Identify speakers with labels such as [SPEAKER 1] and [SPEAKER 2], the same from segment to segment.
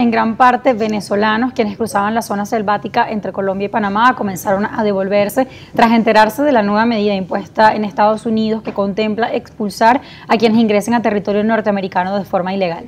[SPEAKER 1] en gran parte venezolanos quienes cruzaban la zona selvática entre Colombia y Panamá comenzaron a devolverse tras enterarse de la nueva medida impuesta en Estados Unidos que contempla expulsar a quienes ingresen a territorio norteamericano de forma ilegal.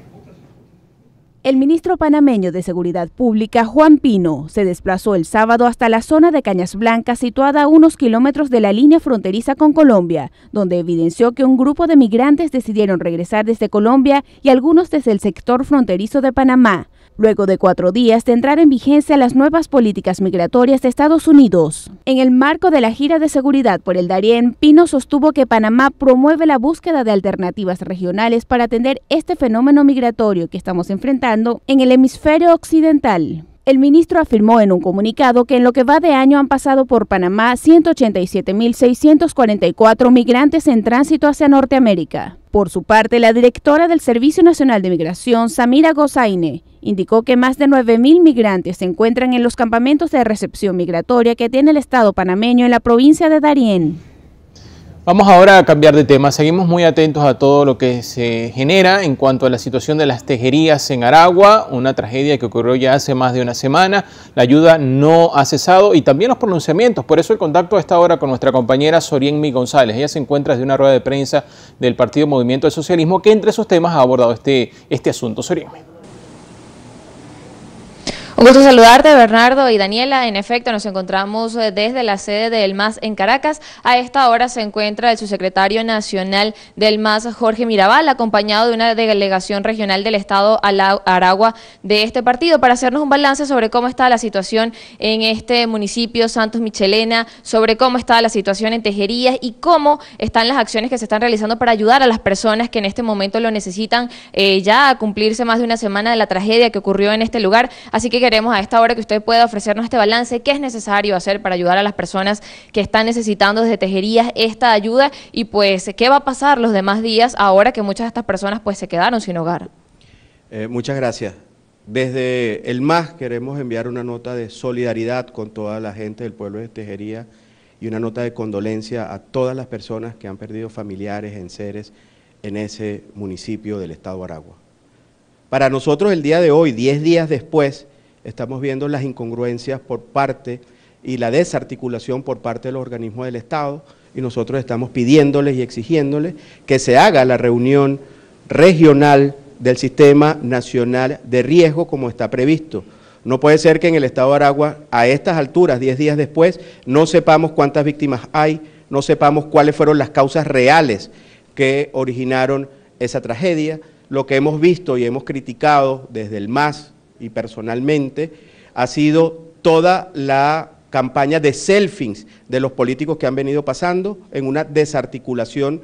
[SPEAKER 1] El ministro panameño de Seguridad Pública, Juan Pino, se desplazó el sábado hasta la zona de Cañas Blancas, situada a unos kilómetros de la línea fronteriza con Colombia, donde evidenció que un grupo de migrantes decidieron regresar desde Colombia y algunos desde el sector fronterizo de Panamá luego de cuatro días de entrar en vigencia las nuevas políticas migratorias de Estados Unidos. En el marco de la gira de seguridad por el Darién, Pino sostuvo que Panamá promueve la búsqueda de alternativas regionales para atender este fenómeno migratorio que estamos enfrentando en el hemisferio occidental. El ministro afirmó en un comunicado que en lo que va de año han pasado por Panamá 187.644 migrantes en tránsito hacia Norteamérica. Por su parte, la directora del Servicio Nacional de Migración, Samira Gozaine, indicó que más de 9.000 migrantes se encuentran en los campamentos de recepción migratoria que tiene el Estado panameño en la provincia de Darién.
[SPEAKER 2] Vamos ahora a cambiar de tema. Seguimos muy atentos a todo lo que se genera en cuanto a la situación de las tejerías en Aragua, una tragedia que ocurrió ya hace más de una semana. La ayuda no ha cesado y también los pronunciamientos. Por eso el contacto a esta hora con nuestra compañera Sorienmi González. Ella se encuentra desde una rueda de prensa del Partido Movimiento del Socialismo que entre sus temas ha abordado este, este asunto. Sorienmi
[SPEAKER 3] gusto saludarte, Bernardo y Daniela. En efecto, nos encontramos eh, desde la sede del MAS en Caracas. A esta hora se encuentra el subsecretario nacional del MAS, Jorge Mirabal, acompañado de una delegación regional del Estado Aragua de este partido, para hacernos un balance sobre cómo está la situación en este municipio Santos Michelena, sobre cómo está la situación en Tejerías y cómo están las acciones que se están realizando para ayudar a las personas que en este momento lo necesitan eh, ya a cumplirse más de una semana de la tragedia que ocurrió en este lugar. Así que queremos a esta hora que usted pueda ofrecernos este balance, qué es necesario hacer para ayudar a las personas que están necesitando desde tejerías esta ayuda y pues qué va a pasar los demás días ahora que muchas de estas personas pues se quedaron sin hogar.
[SPEAKER 2] Eh, muchas gracias. Desde el MAS queremos enviar una nota de solidaridad con toda la gente del pueblo de Tejería y una nota de condolencia a todas las personas que han perdido familiares en seres en ese municipio del estado Aragua. Para nosotros el día de hoy, 10 días después, Estamos viendo las incongruencias por parte y la desarticulación por parte de los organismos del Estado y nosotros estamos pidiéndoles y exigiéndoles que se haga la reunión regional del Sistema Nacional de Riesgo como está previsto. No puede ser que en el Estado de Aragua, a estas alturas, 10 días después, no sepamos cuántas víctimas hay, no sepamos cuáles fueron las causas reales que originaron esa tragedia. Lo que hemos visto y hemos criticado desde el MAS, y personalmente, ha sido toda la campaña de selfings de los políticos que han venido pasando en una desarticulación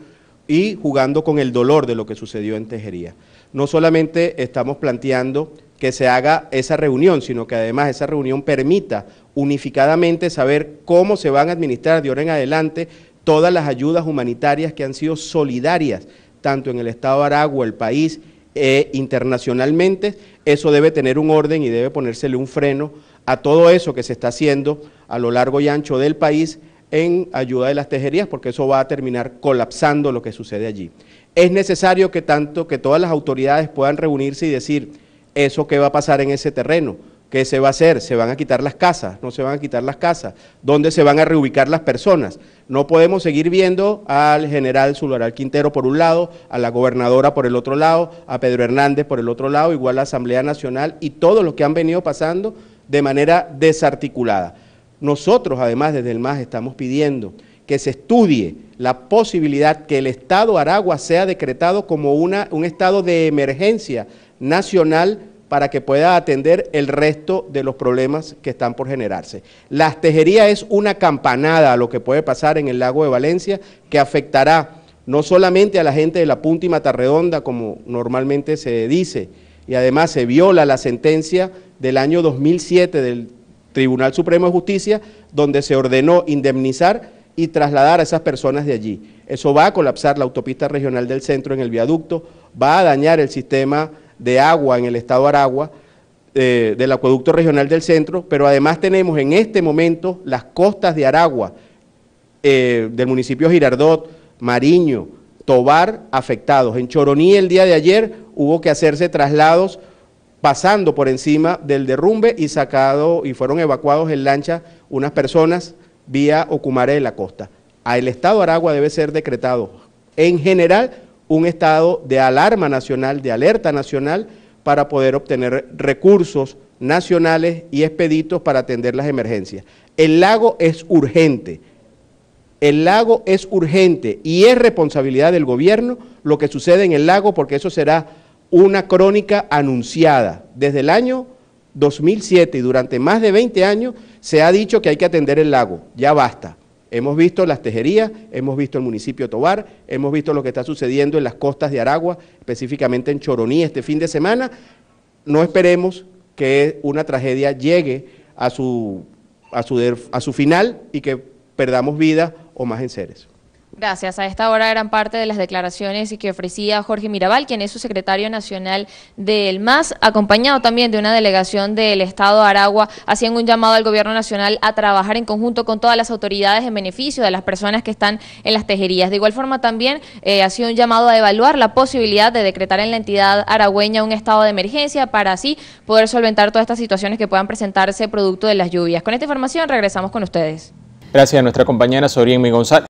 [SPEAKER 2] y jugando con el dolor de lo que sucedió en Tejería. No solamente estamos planteando que se haga esa reunión, sino que además esa reunión permita unificadamente saber cómo se van a administrar de ahora en adelante todas las ayudas humanitarias que han sido solidarias, tanto en el Estado de Aragua, el país eh, internacionalmente. Eso debe tener un orden y debe ponérsele un freno a todo eso que se está haciendo a lo largo y ancho del país en ayuda de las tejerías, porque eso va a terminar colapsando lo que sucede allí. Es necesario que tanto que todas las autoridades puedan reunirse y decir eso que va a pasar en ese terreno ¿Qué se va a hacer? ¿Se van a quitar las casas? ¿No se van a quitar las casas? ¿Dónde se van a reubicar las personas? No podemos seguir viendo al general Zuluaral Quintero por un lado, a la gobernadora por el otro lado, a Pedro Hernández por el otro lado, igual a la Asamblea Nacional y todo lo que han venido pasando de manera desarticulada. Nosotros, además, desde el MAS estamos pidiendo que se estudie la posibilidad que el Estado Aragua sea decretado como una, un estado de emergencia nacional para que pueda atender el resto de los problemas que están por generarse. La tejería es una campanada a lo que puede pasar en el lago de Valencia que afectará no solamente a la gente de la Punta y Matarredonda, como normalmente se dice, y además se viola la sentencia del año 2007 del Tribunal Supremo de Justicia, donde se ordenó indemnizar y trasladar a esas personas de allí. Eso va a colapsar la autopista regional del centro en el viaducto, va a dañar el sistema de agua en el estado Aragua, eh, del acueducto regional del centro, pero además tenemos en este momento las costas de Aragua, eh, del municipio Girardot, Mariño, Tobar, afectados. En Choroní el día de ayer hubo que hacerse traslados pasando por encima del derrumbe y sacado y fueron evacuados en lancha unas personas vía Ocumare de la costa. Al Estado de Aragua debe ser decretado en general un estado de alarma nacional, de alerta nacional, para poder obtener recursos nacionales y expeditos para atender las emergencias. El lago es urgente, el lago es urgente y es responsabilidad del gobierno lo que sucede en el lago porque eso será una crónica anunciada. Desde el año 2007 y durante más de 20 años se ha dicho que hay que atender el lago, ya basta. Hemos visto las tejerías, hemos visto el municipio Tobar, hemos visto lo que está sucediendo en las costas de Aragua, específicamente en Choroní este fin de semana. No esperemos que una tragedia llegue a su, a su, a su final y que perdamos vida o más en seres.
[SPEAKER 3] Gracias. A esta hora eran parte de las declaraciones que ofrecía Jorge Mirabal, quien es su secretario nacional del MAS, acompañado también de una delegación del Estado de Aragua, haciendo un llamado al Gobierno Nacional a trabajar en conjunto con todas las autoridades en beneficio de las personas que están en las tejerías. De igual forma también eh, ha sido un llamado a evaluar la posibilidad de decretar en la entidad aragüeña un estado de emergencia para así poder solventar todas estas situaciones que puedan presentarse producto de las lluvias. Con esta información regresamos con ustedes.
[SPEAKER 2] Gracias a nuestra compañera González.